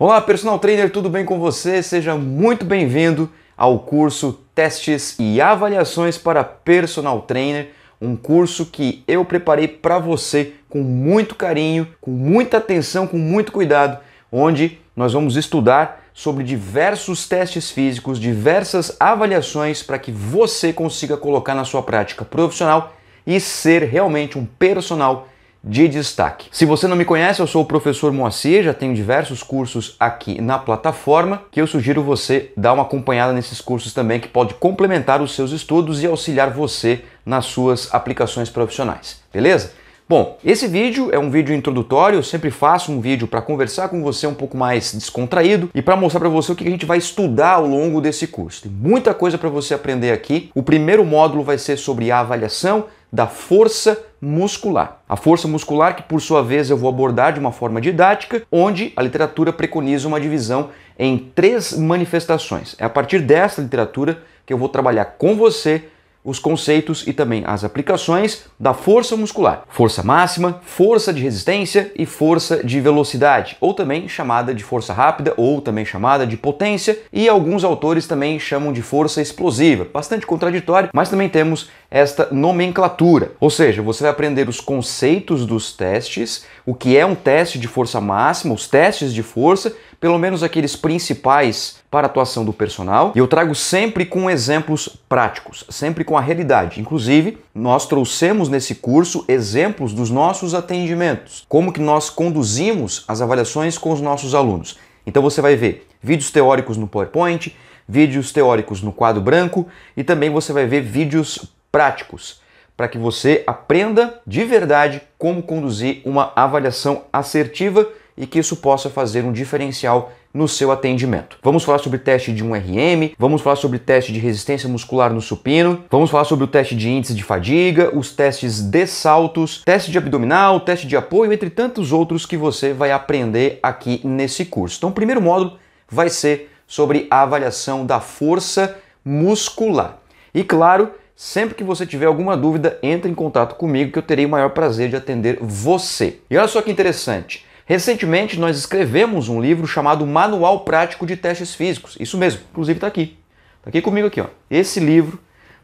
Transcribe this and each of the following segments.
Olá, personal trainer, tudo bem com você? Seja muito bem-vindo ao curso Testes e Avaliações para Personal Trainer, um curso que eu preparei para você com muito carinho, com muita atenção, com muito cuidado, onde nós vamos estudar sobre diversos testes físicos, diversas avaliações para que você consiga colocar na sua prática profissional e ser realmente um personal de destaque. Se você não me conhece, eu sou o professor Moacir, já tenho diversos cursos aqui na plataforma que eu sugiro você dar uma acompanhada nesses cursos também, que pode complementar os seus estudos e auxiliar você nas suas aplicações profissionais, beleza? Bom, esse vídeo é um vídeo introdutório, eu sempre faço um vídeo para conversar com você um pouco mais descontraído e para mostrar para você o que a gente vai estudar ao longo desse curso. Tem muita coisa para você aprender aqui. O primeiro módulo vai ser sobre a avaliação da força muscular. A força muscular, que por sua vez eu vou abordar de uma forma didática, onde a literatura preconiza uma divisão em três manifestações. É a partir desta literatura que eu vou trabalhar com você os conceitos e também as aplicações da força muscular, força máxima, força de resistência e força de velocidade, ou também chamada de força rápida ou também chamada de potência, e alguns autores também chamam de força explosiva, bastante contraditório, mas também temos esta nomenclatura. Ou seja, você vai aprender os conceitos dos testes, o que é um teste de força máxima, os testes de força pelo menos aqueles principais para a atuação do personal, e eu trago sempre com exemplos práticos, sempre com a realidade. Inclusive, nós trouxemos nesse curso exemplos dos nossos atendimentos, como que nós conduzimos as avaliações com os nossos alunos. Então você vai ver vídeos teóricos no PowerPoint, vídeos teóricos no quadro branco e também você vai ver vídeos práticos para que você aprenda de verdade como conduzir uma avaliação assertiva e que isso possa fazer um diferencial no seu atendimento. Vamos falar sobre teste de um RM, vamos falar sobre teste de resistência muscular no supino, vamos falar sobre o teste de índice de fadiga, os testes de saltos, teste de abdominal, teste de apoio, entre tantos outros que você vai aprender aqui nesse curso. Então, o primeiro módulo vai ser sobre a avaliação da força muscular. E claro, Sempre que você tiver alguma dúvida, entre em contato comigo que eu terei o maior prazer de atender você. E olha só que interessante. Recentemente, nós escrevemos um livro chamado Manual Prático de Testes Físicos. Isso mesmo, inclusive está aqui. Está aqui comigo aqui, ó. Esse livro,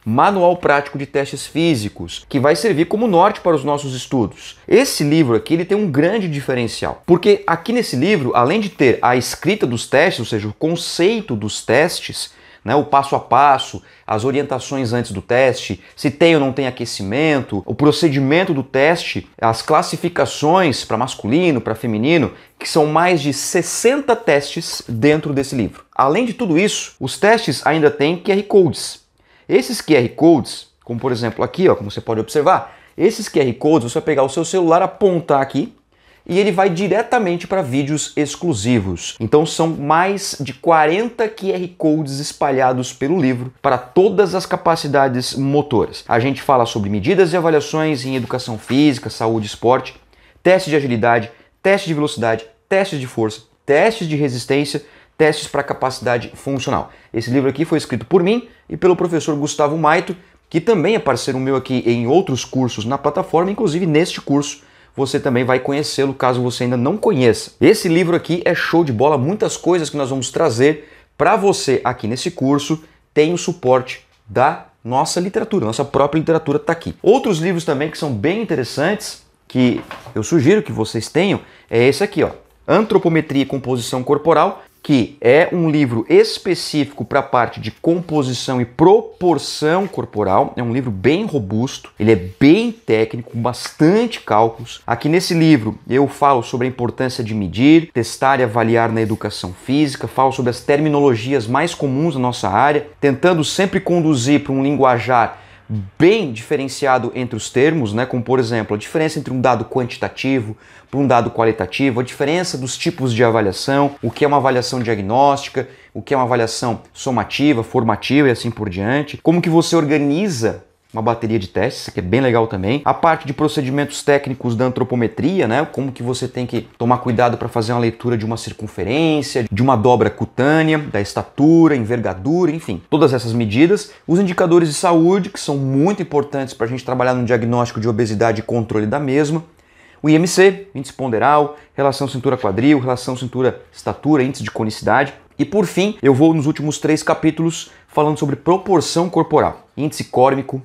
Manual Prático de Testes Físicos, que vai servir como norte para os nossos estudos. Esse livro aqui, ele tem um grande diferencial, porque aqui nesse livro, além de ter a escrita dos testes, ou seja, o conceito dos testes, né, o passo a passo, as orientações antes do teste, se tem ou não tem aquecimento, o procedimento do teste, as classificações para masculino, para feminino, que são mais de 60 testes dentro desse livro. Além de tudo isso, os testes ainda têm QR codes. Esses QR codes, como por exemplo aqui, ó, como você pode observar, esses QR codes você vai pegar o seu celular, apontar aqui e ele vai diretamente para vídeos exclusivos. Então são mais de 40 QR codes espalhados pelo livro para todas as capacidades motoras. A gente fala sobre medidas e avaliações em educação física, saúde, esporte, teste de agilidade, teste de velocidade, testes de força, testes de resistência, testes para capacidade funcional. Esse livro aqui foi escrito por mim e pelo professor Gustavo Maito, que também é parceiro meu aqui em outros cursos na plataforma, inclusive neste curso você também vai conhecê-lo caso você ainda não conheça. Esse livro aqui é show de bola, muitas coisas que nós vamos trazer para você aqui nesse curso tem o suporte da nossa literatura, nossa própria literatura está aqui. Outros livros também que são bem interessantes, que eu sugiro que vocês tenham, é esse aqui, ó. Antropometria e Composição Corporal, que é um livro específico para a parte de composição e proporção corporal. É um livro bem robusto, ele é bem técnico, com bastante cálculos. Aqui nesse livro eu falo sobre a importância de medir, testar e avaliar na educação física, falo sobre as terminologias mais comuns na nossa área, tentando sempre conduzir para um linguajar bem diferenciado entre os termos, né? como por exemplo a diferença entre um dado quantitativo para um dado qualitativo, a diferença dos tipos de avaliação, o que é uma avaliação diagnóstica, o que é uma avaliação somativa, formativa e assim por diante, como que você organiza uma bateria de testes, que é bem legal também. A parte de procedimentos técnicos da antropometria, né? Como que você tem que tomar cuidado para fazer uma leitura de uma circunferência, de uma dobra cutânea, da estatura, envergadura, enfim, todas essas medidas. Os indicadores de saúde, que são muito importantes para a gente trabalhar no diagnóstico de obesidade e controle da mesma. O IMC, índice ponderal, relação cintura-quadril, relação cintura-estatura, índice de conicidade. E por fim, eu vou nos últimos três capítulos falando sobre proporção corporal, índice córmico,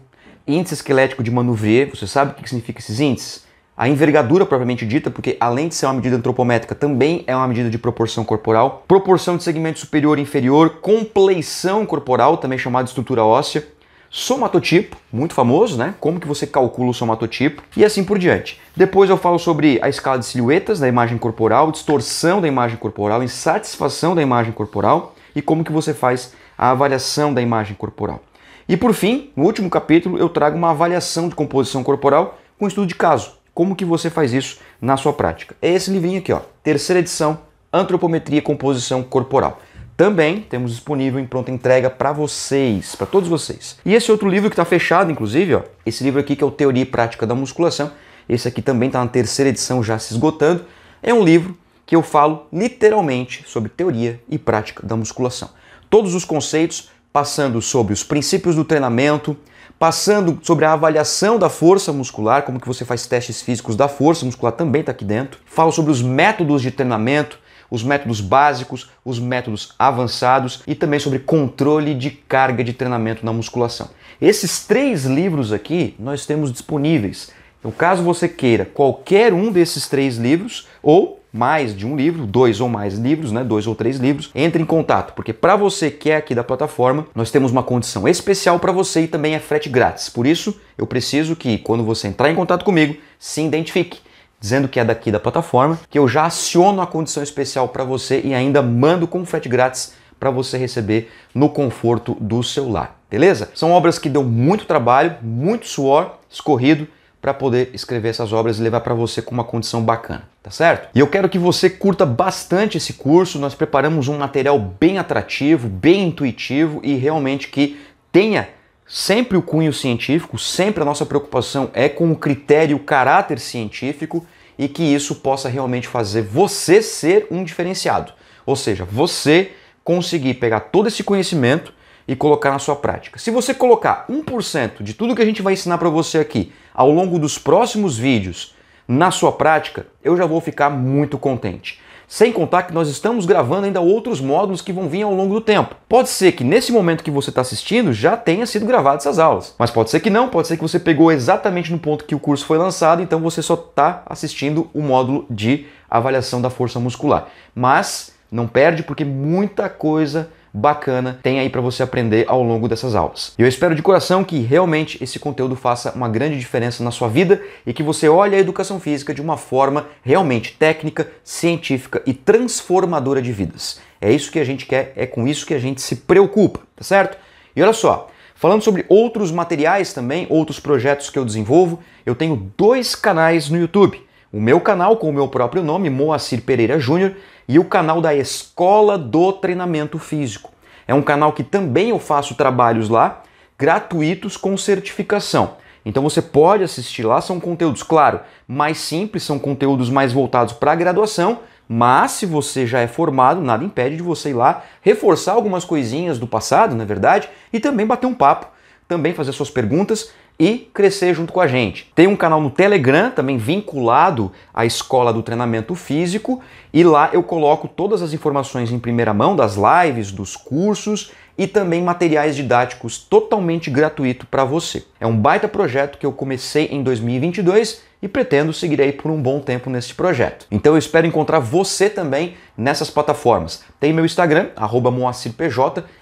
Índice esquelético de Manuvrier, você sabe o que significa esses índices? A envergadura propriamente dita, porque além de ser uma medida antropométrica, também é uma medida de proporção corporal, proporção de segmento superior e inferior, compleição corporal, também chamada de estrutura óssea, somatotipo, muito famoso, né? Como que você calcula o somatotipo e assim por diante. Depois eu falo sobre a escala de silhuetas da imagem corporal, distorção da imagem corporal, insatisfação da imagem corporal e como que você faz a avaliação da imagem corporal. E por fim, no último capítulo, eu trago uma avaliação de composição corporal com estudo de caso. Como que você faz isso na sua prática? É esse livrinho aqui, ó, terceira edição, Antropometria e Composição Corporal. Também temos disponível em pronta entrega para vocês, para todos vocês. E esse outro livro que está fechado, inclusive, ó, esse livro aqui que é o Teoria e Prática da Musculação, esse aqui também está na terceira edição já se esgotando, é um livro que eu falo literalmente sobre teoria e prática da musculação. Todos os conceitos passando sobre os princípios do treinamento, passando sobre a avaliação da força muscular, como que você faz testes físicos da força muscular também está aqui dentro. Falo sobre os métodos de treinamento, os métodos básicos, os métodos avançados e também sobre controle de carga de treinamento na musculação. Esses três livros aqui nós temos disponíveis. Então, caso você queira qualquer um desses três livros ou mais de um livro, dois ou mais livros, né, dois ou três livros, entre em contato, porque para você que é aqui da plataforma, nós temos uma condição especial para você e também é frete grátis. Por isso, eu preciso que quando você entrar em contato comigo, se identifique dizendo que é daqui da plataforma, que eu já aciono a condição especial para você e ainda mando com frete grátis para você receber no conforto do seu lar, beleza? São obras que deu muito trabalho, muito suor, escorrido para poder escrever essas obras e levar para você com uma condição bacana, tá certo? E eu quero que você curta bastante esse curso. Nós preparamos um material bem atrativo, bem intuitivo e realmente que tenha sempre o cunho científico, sempre a nossa preocupação é com o critério, o caráter científico e que isso possa realmente fazer você ser um diferenciado. Ou seja, você conseguir pegar todo esse conhecimento e colocar na sua prática. Se você colocar 1% de tudo que a gente vai ensinar para você aqui ao longo dos próximos vídeos na sua prática, eu já vou ficar muito contente. Sem contar que nós estamos gravando ainda outros módulos que vão vir ao longo do tempo. Pode ser que nesse momento que você está assistindo já tenha sido gravado essas aulas, mas pode ser que não, pode ser que você pegou exatamente no ponto que o curso foi lançado, então você só está assistindo o módulo de avaliação da força muscular. Mas não perde porque muita coisa bacana tem aí para você aprender ao longo dessas aulas. Eu espero de coração que realmente esse conteúdo faça uma grande diferença na sua vida e que você olhe a educação física de uma forma realmente técnica, científica e transformadora de vidas. É isso que a gente quer, é com isso que a gente se preocupa, tá certo? E olha só, Falando sobre outros materiais também, outros projetos que eu desenvolvo, eu tenho dois canais no YouTube o meu canal com o meu próprio nome, Moacir Pereira Júnior, e o canal da Escola do Treinamento Físico. É um canal que também eu faço trabalhos lá, gratuitos com certificação. Então você pode assistir lá, são conteúdos, claro, mais simples, são conteúdos mais voltados para a graduação, mas se você já é formado, nada impede de você ir lá reforçar algumas coisinhas do passado, na é verdade, e também bater um papo, também fazer suas perguntas e crescer junto com a gente. Tem um canal no Telegram também vinculado à escola do treinamento físico e lá eu coloco todas as informações em primeira mão das lives, dos cursos e também materiais didáticos totalmente gratuito para você. É um baita projeto que eu comecei em 2022 e pretendo seguir aí por um bom tempo nesse projeto. Então eu espero encontrar você também nessas plataformas. Tem meu Instagram, moacirpj,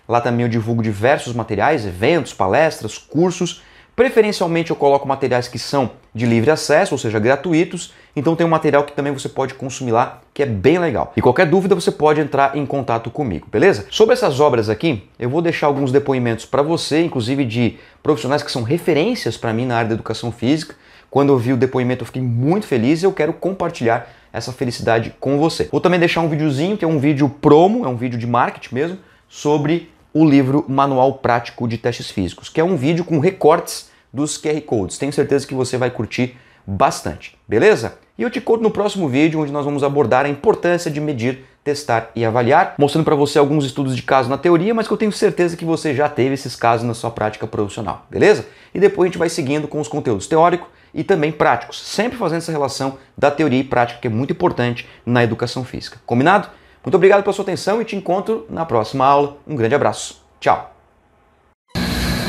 lá também eu divulgo diversos materiais, eventos, palestras, cursos Preferencialmente eu coloco materiais que são de livre acesso, ou seja, gratuitos. Então tem um material que também você pode consumir lá, que é bem legal. E qualquer dúvida você pode entrar em contato comigo, beleza? Sobre essas obras aqui, eu vou deixar alguns depoimentos para você, inclusive de profissionais que são referências para mim na área da educação física. Quando eu vi o depoimento, eu fiquei muito feliz e eu quero compartilhar essa felicidade com você. Vou também deixar um videozinho, que é um vídeo promo, é um vídeo de marketing mesmo, sobre o livro Manual Prático de Testes Físicos, que é um vídeo com recortes dos QR Codes. Tenho certeza que você vai curtir bastante, beleza? E eu te conto no próximo vídeo, onde nós vamos abordar a importância de medir, testar e avaliar, mostrando para você alguns estudos de caso na teoria, mas que eu tenho certeza que você já teve esses casos na sua prática profissional, beleza? E depois a gente vai seguindo com os conteúdos teóricos e também práticos, sempre fazendo essa relação da teoria e prática, que é muito importante na educação física. Combinado? Muito obrigado pela sua atenção e te encontro na próxima aula. Um grande abraço. Tchau.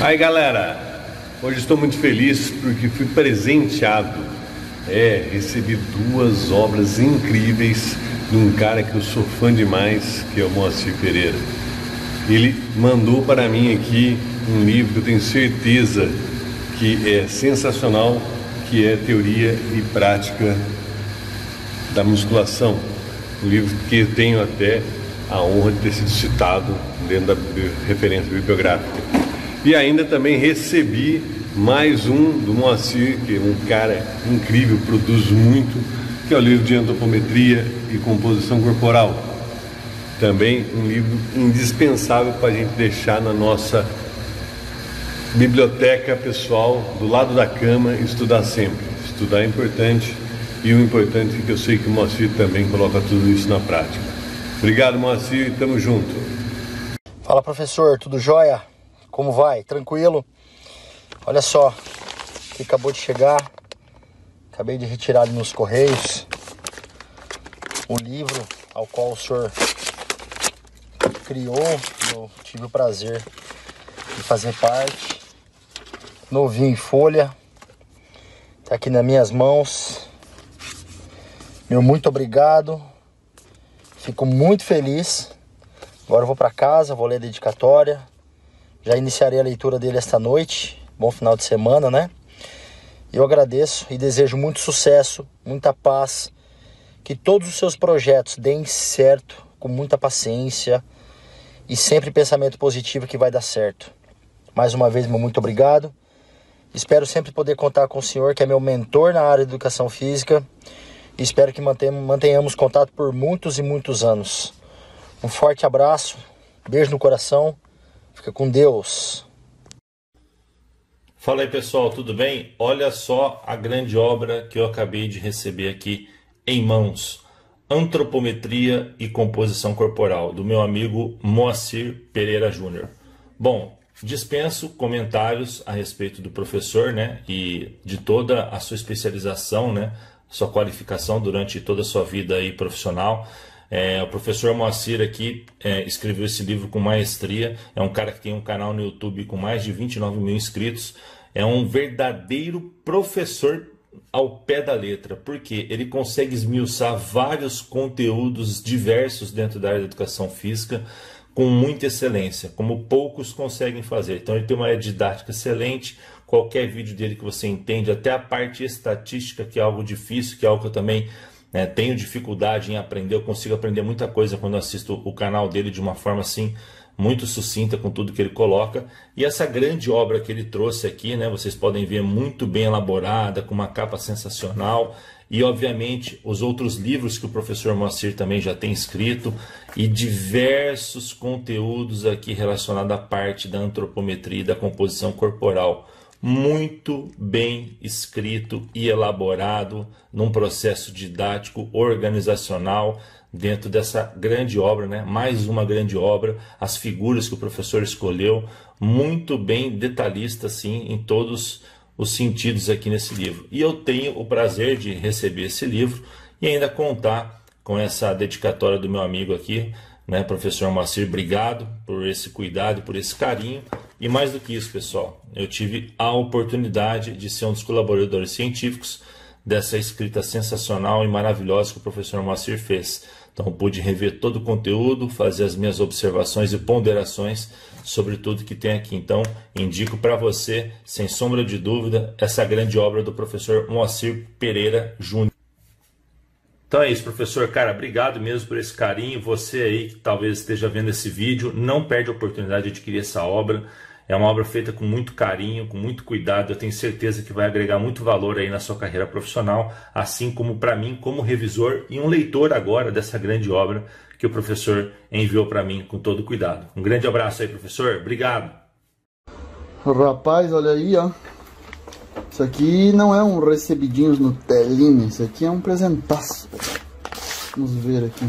Aí, galera. Hoje estou muito feliz porque fui presenteado. É, recebi duas obras incríveis de um cara que eu sou fã demais, que é o Moacir Pereira. Ele mandou para mim aqui um livro que eu tenho certeza que é sensacional, que é Teoria e Prática da Musculação. Um livro que eu tenho até a honra de ter sido citado dentro da referência bibliográfica. E ainda também recebi mais um do Moacir, que é um cara incrível, produz muito, que é o livro de antropometria e composição corporal. Também um livro indispensável para a gente deixar na nossa biblioteca pessoal, do lado da cama, estudar sempre. Estudar é importante e o importante é que eu sei que o Moacir também coloca tudo isso na prática. Obrigado, Moacir, e tamo junto. Fala, professor, tudo jóia? Como vai? Tranquilo? Olha só, que acabou de chegar. Acabei de retirar nos correios o livro ao qual o senhor criou. Eu tive o prazer de fazer parte. Novinho em folha. Tá aqui nas minhas mãos. Meu muito obrigado. Fico muito feliz. Agora eu vou para casa, vou ler a dedicatória. Já iniciarei a leitura dele esta noite. Bom final de semana, né? Eu agradeço e desejo muito sucesso, muita paz, que todos os seus projetos deem certo, com muita paciência e sempre pensamento positivo que vai dar certo. Mais uma vez, meu muito obrigado. Espero sempre poder contar com o senhor, que é meu mentor na área de educação física. espero que mantenhamos contato por muitos e muitos anos. Um forte abraço, beijo no coração Fica com Deus. Fala aí pessoal, tudo bem? Olha só a grande obra que eu acabei de receber aqui em mãos: Antropometria e Composição Corporal, do meu amigo Moacir Pereira Júnior. Bom, dispenso comentários a respeito do professor, né? E de toda a sua especialização, né? Sua qualificação durante toda a sua vida aí profissional. É, o professor Moacir aqui é, escreveu esse livro com maestria. É um cara que tem um canal no YouTube com mais de 29 mil inscritos. É um verdadeiro professor ao pé da letra, porque ele consegue esmiuçar vários conteúdos diversos dentro da área da educação física com muita excelência, como poucos conseguem fazer. Então ele tem uma didática excelente, qualquer vídeo dele que você entende, até a parte estatística, que é algo difícil, que é algo que eu também né? Tenho dificuldade em aprender, eu consigo aprender muita coisa quando assisto o canal dele de uma forma assim muito sucinta com tudo que ele coloca. E essa grande obra que ele trouxe aqui, né? Vocês podem ver muito bem elaborada, com uma capa sensacional. E, obviamente, os outros livros que o professor Moacir também já tem escrito e diversos conteúdos aqui relacionados à parte da antropometria e da composição corporal muito bem escrito e elaborado num processo didático organizacional dentro dessa grande obra, né? Mais uma grande obra, as figuras que o professor escolheu, muito bem detalhista sim em todos os sentidos aqui nesse livro. E eu tenho o prazer de receber esse livro e ainda contar com essa dedicatória do meu amigo aqui, né, professor Moacir, obrigado por esse cuidado, por esse carinho e mais do que isso, pessoal, eu tive a oportunidade de ser um dos colaboradores científicos dessa escrita sensacional e maravilhosa que o professor Moacir fez. Então, pude rever todo o conteúdo, fazer as minhas observações e ponderações sobre tudo que tem aqui. Então, indico para você, sem sombra de dúvida, essa grande obra do professor Moacir Pereira Júnior. Então é isso, professor. Cara, obrigado mesmo por esse carinho. Você aí que talvez esteja vendo esse vídeo, não perde a oportunidade de adquirir essa obra. É uma obra feita com muito carinho, com muito cuidado. Eu tenho certeza que vai agregar muito valor aí na sua carreira profissional, assim como para mim, como revisor e um leitor agora dessa grande obra que o professor enviou para mim com todo cuidado. Um grande abraço aí, professor. Obrigado. Rapaz, olha aí, ó. Isso aqui não é um recebidinhos no telinho, isso aqui é um presentaço. Vamos ver aqui.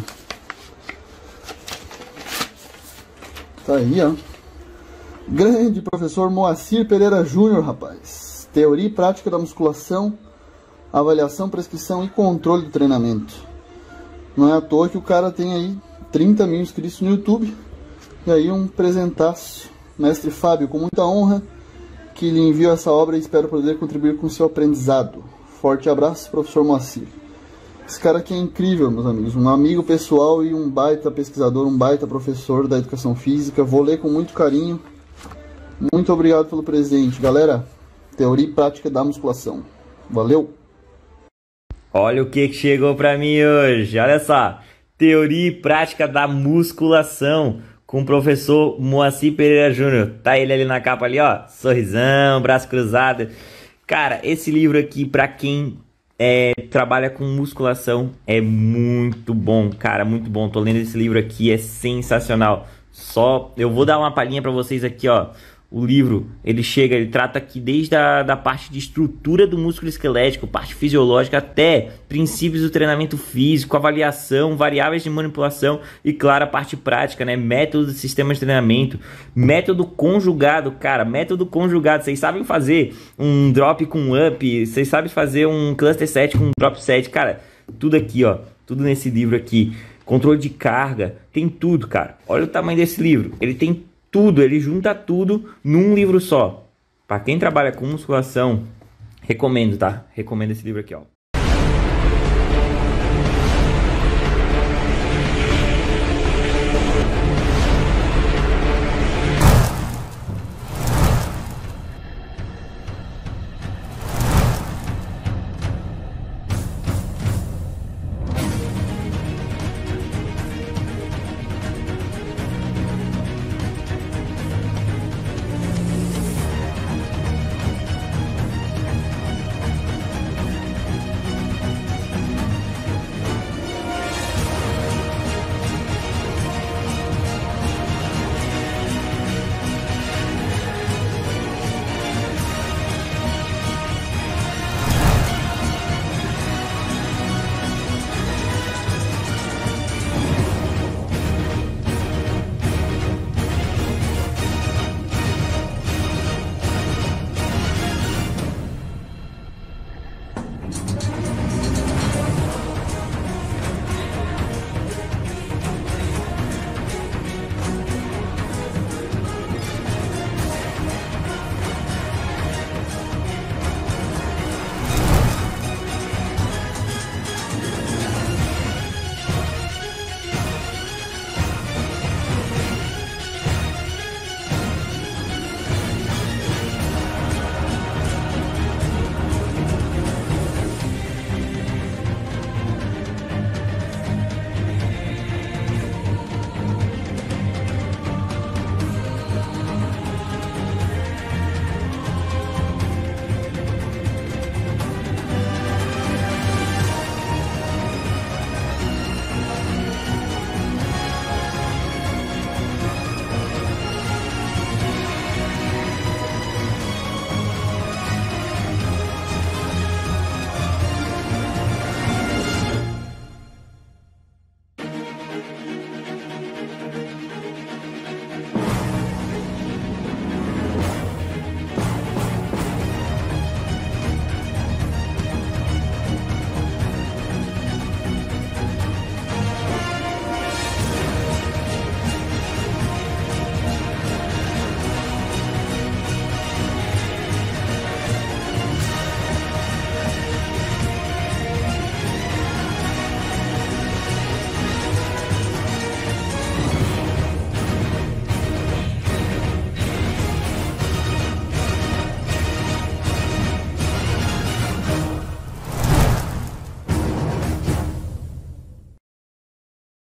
Tá aí, ó. Grande professor Moacir Pereira Júnior, rapaz. Teoria e prática da musculação, avaliação, prescrição e controle do treinamento. Não é à toa que o cara tem aí 30 mil inscritos no YouTube. E aí um presentaço. Mestre Fábio, com muita honra que lhe envio essa obra e espero poder contribuir com seu aprendizado. Forte abraço, professor Moacir. Esse cara aqui é incrível, meus amigos. Um amigo pessoal e um baita pesquisador, um baita professor da educação física. Vou ler com muito carinho muito obrigado pelo presente, galera. Teoria e prática da musculação. Valeu! Olha o que chegou para mim hoje. Olha só. Teoria e prática da musculação com o professor Moacir Pereira Júnior. Tá ele ali na capa ali, ó. Sorrisão, braço cruzado. Cara, esse livro aqui para quem é, trabalha com musculação é muito bom, cara, muito bom. Tô lendo esse livro aqui, é sensacional. Só eu vou dar uma palhinha para vocês aqui, ó o livro ele chega, ele trata aqui desde a da parte de estrutura do músculo esquelético, parte fisiológica, até princípios do treinamento físico, avaliação, variáveis de manipulação e, claro, a parte prática, né? Método do sistema de treinamento, método conjugado, cara, método conjugado. Vocês sabem fazer um drop com um up, vocês sabem fazer um cluster set com um drop set, cara, tudo aqui, ó, tudo nesse livro aqui. Controle de carga, tem tudo, cara. Olha o tamanho desse livro. Ele tem tudo, ele junta tudo num livro só. Para quem trabalha com musculação, recomendo, tá? Recomendo esse livro aqui, ó.